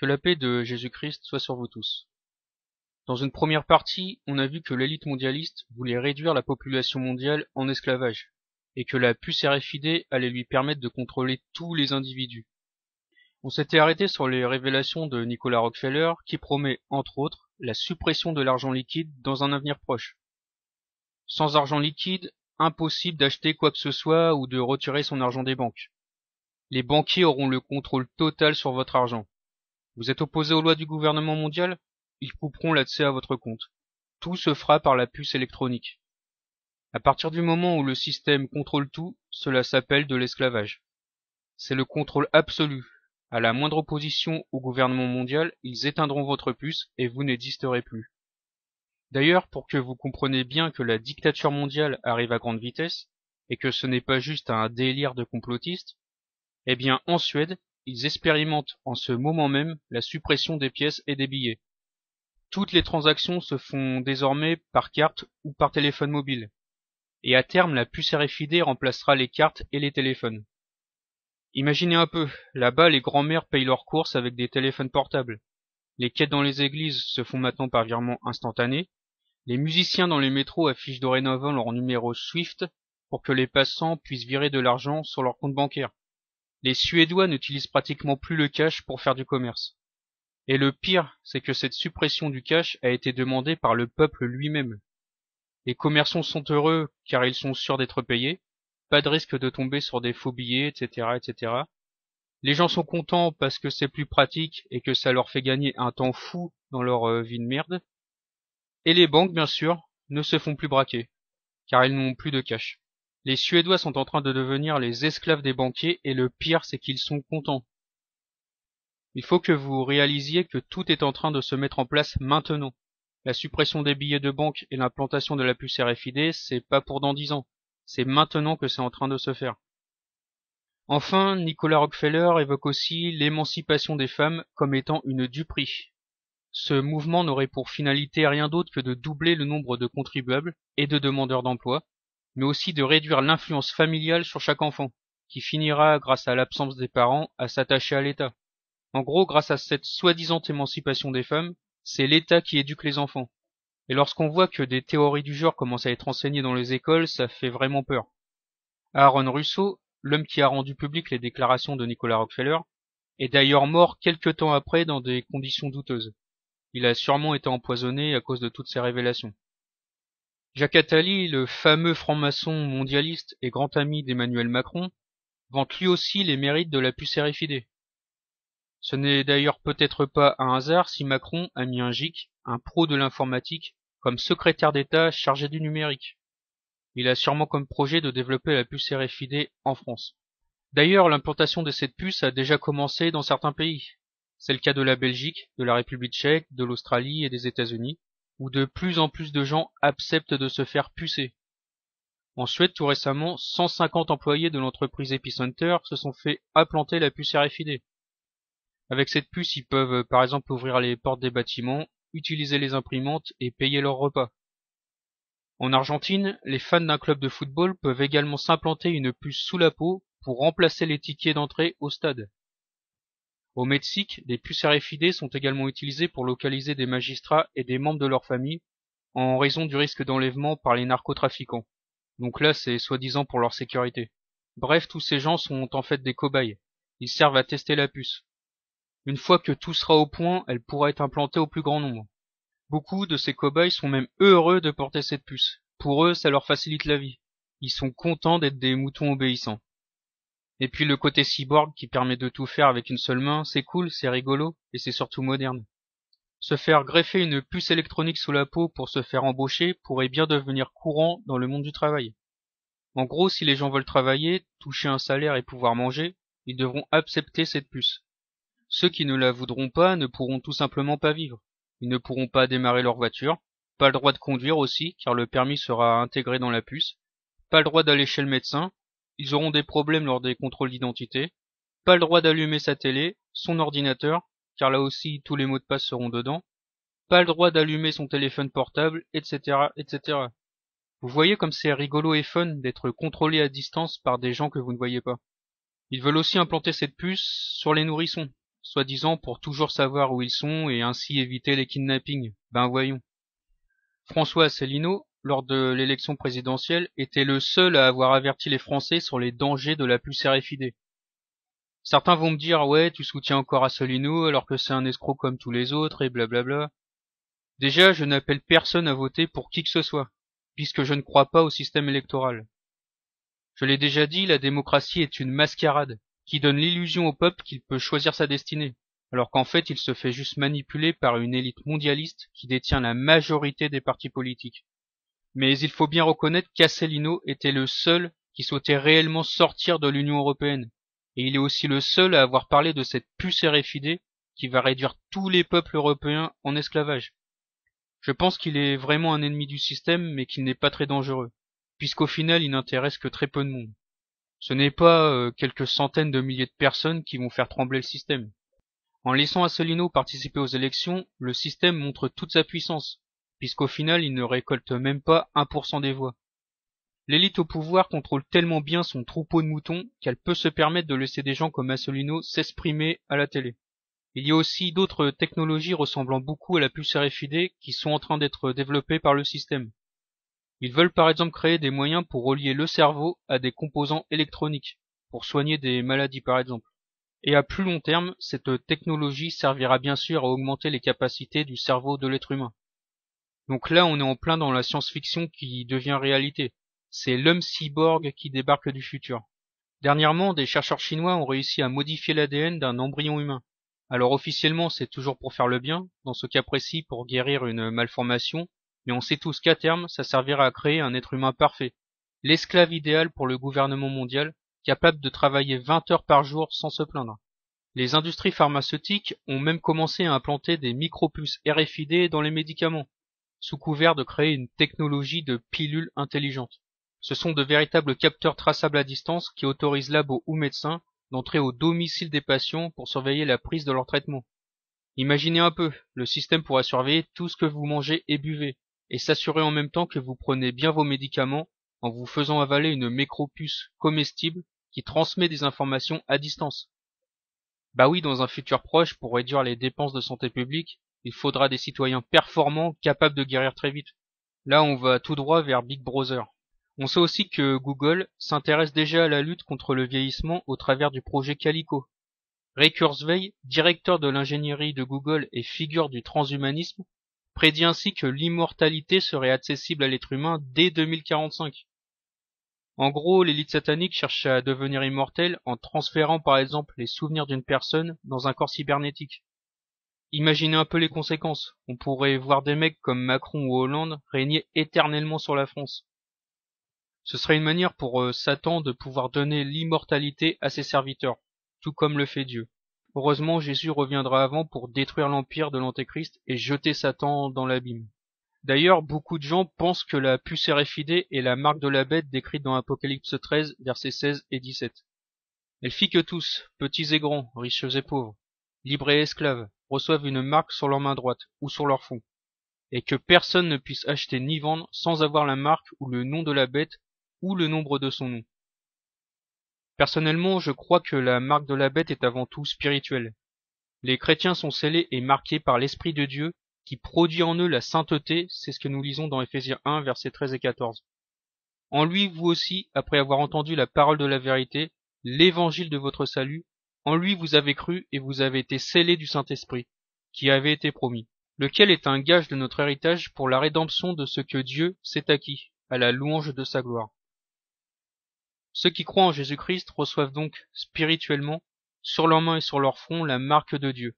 Que la paix de Jésus-Christ soit sur vous tous. Dans une première partie, on a vu que l'élite mondialiste voulait réduire la population mondiale en esclavage, et que la puce RFID allait lui permettre de contrôler tous les individus. On s'était arrêté sur les révélations de Nicolas Rockefeller qui promet, entre autres, la suppression de l'argent liquide dans un avenir proche. Sans argent liquide, impossible d'acheter quoi que ce soit ou de retirer son argent des banques. Les banquiers auront le contrôle total sur votre argent. Vous êtes opposé aux lois du gouvernement mondial Ils couperont l'accès à votre compte. Tout se fera par la puce électronique. À partir du moment où le système contrôle tout, cela s'appelle de l'esclavage. C'est le contrôle absolu. À la moindre opposition au gouvernement mondial, ils éteindront votre puce et vous n'existerez plus. D'ailleurs, pour que vous compreniez bien que la dictature mondiale arrive à grande vitesse, et que ce n'est pas juste un délire de complotiste, eh bien en Suède, ils expérimentent en ce moment même la suppression des pièces et des billets. Toutes les transactions se font désormais par carte ou par téléphone mobile. Et à terme, la puce RFID remplacera les cartes et les téléphones. Imaginez un peu, là-bas les grands-mères payent leurs courses avec des téléphones portables. Les quêtes dans les églises se font maintenant par virement instantané. Les musiciens dans les métros affichent dorénavant leur numéro SWIFT pour que les passants puissent virer de l'argent sur leur compte bancaire les Suédois n'utilisent pratiquement plus le cash pour faire du commerce. Et le pire, c'est que cette suppression du cash a été demandée par le peuple lui-même. Les commerçants sont heureux car ils sont sûrs d'être payés, pas de risque de tomber sur des faux billets, etc., etc. Les gens sont contents parce que c'est plus pratique et que ça leur fait gagner un temps fou dans leur euh, vie de merde. Et les banques, bien sûr, ne se font plus braquer, car ils n'ont plus de cash. Les Suédois sont en train de devenir les esclaves des banquiers et le pire c'est qu'ils sont contents. Il faut que vous réalisiez que tout est en train de se mettre en place maintenant. La suppression des billets de banque et l'implantation de la puce RFID, c'est pas pour dans dix ans. C'est maintenant que c'est en train de se faire. Enfin, Nicolas Rockefeller évoque aussi l'émancipation des femmes comme étant une duperie. Ce mouvement n'aurait pour finalité rien d'autre que de doubler le nombre de contribuables et de demandeurs d'emploi, mais aussi de réduire l'influence familiale sur chaque enfant, qui finira, grâce à l'absence des parents, à s'attacher à l'État. En gros, grâce à cette soi-disant émancipation des femmes, c'est l'État qui éduque les enfants. Et lorsqu'on voit que des théories du genre commencent à être enseignées dans les écoles, ça fait vraiment peur. Aaron Russo, l'homme qui a rendu public les déclarations de Nicolas Rockefeller, est d'ailleurs mort quelque temps après dans des conditions douteuses. Il a sûrement été empoisonné à cause de toutes ces révélations. Jacques Attali, le fameux franc-maçon mondialiste et grand ami d'Emmanuel Macron, vante lui aussi les mérites de la puce RFID. Ce n'est d'ailleurs peut-être pas un hasard si Macron a mis un GIC, un pro de l'informatique, comme secrétaire d'État chargé du numérique. Il a sûrement comme projet de développer la puce RFID en France. D'ailleurs, l'implantation de cette puce a déjà commencé dans certains pays. C'est le cas de la Belgique, de la République tchèque, de l'Australie et des États-Unis, où de plus en plus de gens acceptent de se faire pucer. En Suède, tout récemment, 150 employés de l'entreprise Epicenter se sont fait implanter la puce RFID. Avec cette puce, ils peuvent euh, par exemple ouvrir les portes des bâtiments, utiliser les imprimantes et payer leurs repas. En Argentine, les fans d'un club de football peuvent également s'implanter une puce sous la peau pour remplacer les tickets d'entrée au stade. Au Mexique, des puces RFID sont également utilisées pour localiser des magistrats et des membres de leur famille en raison du risque d'enlèvement par les narcotrafiquants. Donc là, c'est soi-disant pour leur sécurité. Bref, tous ces gens sont en fait des cobayes. Ils servent à tester la puce. Une fois que tout sera au point, elle pourra être implantée au plus grand nombre. Beaucoup de ces cobayes sont même heureux de porter cette puce. Pour eux, ça leur facilite la vie. Ils sont contents d'être des moutons obéissants. Et puis le côté cyborg qui permet de tout faire avec une seule main, c'est cool, c'est rigolo, et c'est surtout moderne. Se faire greffer une puce électronique sous la peau pour se faire embaucher pourrait bien devenir courant dans le monde du travail. En gros, si les gens veulent travailler, toucher un salaire et pouvoir manger, ils devront accepter cette puce. Ceux qui ne la voudront pas ne pourront tout simplement pas vivre. Ils ne pourront pas démarrer leur voiture, pas le droit de conduire aussi, car le permis sera intégré dans la puce, pas le droit d'aller chez le médecin, ils auront des problèmes lors des contrôles d'identité, pas le droit d'allumer sa télé, son ordinateur, car là aussi tous les mots de passe seront dedans, pas le droit d'allumer son téléphone portable, etc., etc. Vous voyez comme c'est rigolo et fun d'être contrôlé à distance par des gens que vous ne voyez pas. Ils veulent aussi implanter cette puce sur les nourrissons, soi-disant pour toujours savoir où ils sont et ainsi éviter les kidnappings. Ben voyons. François Asselineau, lors de l'élection présidentielle, était le seul à avoir averti les Français sur les dangers de la puce RFID. Certains vont me dire ouais, tu soutiens encore Asselineau alors que c'est un escroc comme tous les autres et blablabla. Déjà, je n'appelle personne à voter pour qui que ce soit, puisque je ne crois pas au système électoral. Je l'ai déjà dit, la démocratie est une mascarade qui donne l'illusion au peuple qu'il peut choisir sa destinée, alors qu'en fait il se fait juste manipuler par une élite mondialiste qui détient la majorité des partis politiques. Mais il faut bien reconnaître qu'Asselineau était le seul qui souhaitait réellement sortir de l'Union européenne. Et il est aussi le seul à avoir parlé de cette puce RFID qui va réduire tous les peuples européens en esclavage. Je pense qu'il est vraiment un ennemi du système, mais qu'il n'est pas très dangereux, puisqu'au final il n'intéresse que très peu de monde. Ce n'est pas euh, quelques centaines de milliers de personnes qui vont faire trembler le système. En laissant Asselineau participer aux élections, le système montre toute sa puissance, puisqu'au final il ne récolte même pas 1% des voix. L'élite au pouvoir contrôle tellement bien son troupeau de moutons qu'elle peut se permettre de laisser des gens comme Assolino s'exprimer à la télé. Il y a aussi d'autres technologies ressemblant beaucoup à la puce RFID qui sont en train d'être développées par le système. Ils veulent par exemple créer des moyens pour relier le cerveau à des composants électroniques, pour soigner des maladies par exemple. Et à plus long terme, cette technologie servira bien sûr à augmenter les capacités du cerveau de l'être humain. Donc là, on est en plein dans la science-fiction qui devient réalité. C'est l'homme cyborg qui débarque du futur. Dernièrement, des chercheurs chinois ont réussi à modifier l'ADN d'un embryon humain. Alors officiellement, c'est toujours pour faire le bien, dans ce cas précis pour guérir une malformation, mais on sait tous qu'à terme, ça servira à créer un être humain parfait, l'esclave idéal pour le gouvernement mondial, capable de travailler 20 heures par jour sans se plaindre. Les industries pharmaceutiques ont même commencé à implanter des micropuces RFID dans les médicaments, sous couvert de créer une technologie de pilules intelligentes. Ce sont de véritables capteurs traçables à distance qui autorisent labos ou médecins d'entrer au domicile des patients pour surveiller la prise de leur traitement. Imaginez un peu, le système pourra surveiller tout ce que vous mangez et buvez, et s'assurer en même temps que vous prenez bien vos médicaments en vous faisant avaler une micropuce comestible qui transmet des informations à distance. Bah oui, dans un futur proche, pour réduire les dépenses de santé publique, il faudra des citoyens performants, capables de guérir très vite. Là, on va tout droit vers Big Brother. On sait aussi que Google s'intéresse déjà à la lutte contre le vieillissement au travers du projet Calico. Ray Kurzweil, directeur de l'ingénierie de Google et figure du transhumanisme, prédit ainsi que l'immortalité serait accessible à l'être humain dès 2045. En gros, l'élite satanique cherche à devenir immortelle en transférant par exemple les souvenirs d'une personne dans un corps cybernétique imaginez un peu les conséquences. On pourrait voir des mecs comme Macron ou Hollande régner éternellement sur la France. Ce serait une manière pour euh, Satan de pouvoir donner l'immortalité à ses serviteurs, tout comme le fait Dieu. Heureusement, Jésus reviendra avant pour détruire l'empire de l'Antéchrist et jeter Satan dans l'abîme. D'ailleurs, beaucoup de gens pensent que la puce est la marque de la bête décrite dans Apocalypse 13, versets 16 et 17. Elle fit que tous, petits et grands, riches et pauvres, libres et esclaves, reçoivent une marque sur leur main droite ou sur leur front, et que personne ne puisse acheter ni vendre sans avoir la marque ou le nom de la bête ou le nombre de son nom. Personnellement, je crois que la marque de la bête est avant tout spirituelle. Les chrétiens sont scellés et marqués par l'Esprit de Dieu qui produit en eux la sainteté, c'est ce que nous lisons dans Ephésiens 1, versets 13 et 14. En lui, vous aussi, après avoir entendu la parole de la vérité, l'évangile de votre salut, en lui vous avez cru et vous avez été scellés du Saint-Esprit, qui avait été promis, lequel est un gage de notre héritage pour la rédemption de ce que Dieu s'est acquis, à la louange de sa gloire. Ceux qui croient en Jésus-Christ reçoivent donc, spirituellement, sur leurs mains et sur leur front, la marque de Dieu.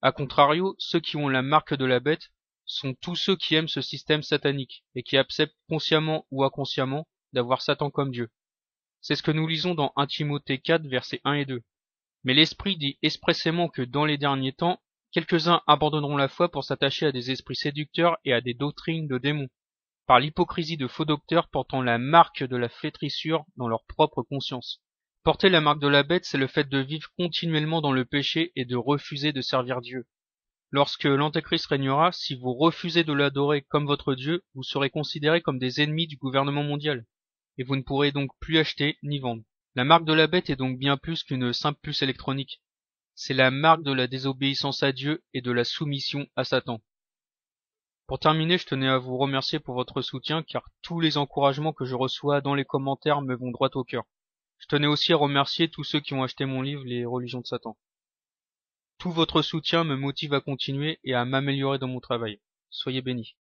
A contrario, ceux qui ont la marque de la bête sont tous ceux qui aiment ce système satanique et qui acceptent consciemment ou inconsciemment d'avoir Satan comme Dieu. C'est ce que nous lisons dans 1 Timothée 4 versets 1 et 2. Mais l'Esprit dit expressément que dans les derniers temps, quelques-uns abandonneront la foi pour s'attacher à des esprits séducteurs et à des doctrines de démons, par l'hypocrisie de faux docteurs portant la marque de la flétrissure dans leur propre conscience. Porter la marque de la bête, c'est le fait de vivre continuellement dans le péché et de refuser de servir Dieu. Lorsque l'Antéchrist régnera, si vous refusez de l'adorer comme votre Dieu, vous serez considérés comme des ennemis du gouvernement mondial, et vous ne pourrez donc plus acheter ni vendre. La marque de la bête est donc bien plus qu'une simple puce électronique. C'est la marque de la désobéissance à Dieu et de la soumission à Satan. Pour terminer, je tenais à vous remercier pour votre soutien car tous les encouragements que je reçois dans les commentaires me vont droit au cœur. Je tenais aussi à remercier tous ceux qui ont acheté mon livre Les religions de Satan. Tout votre soutien me motive à continuer et à m'améliorer dans mon travail. Soyez bénis.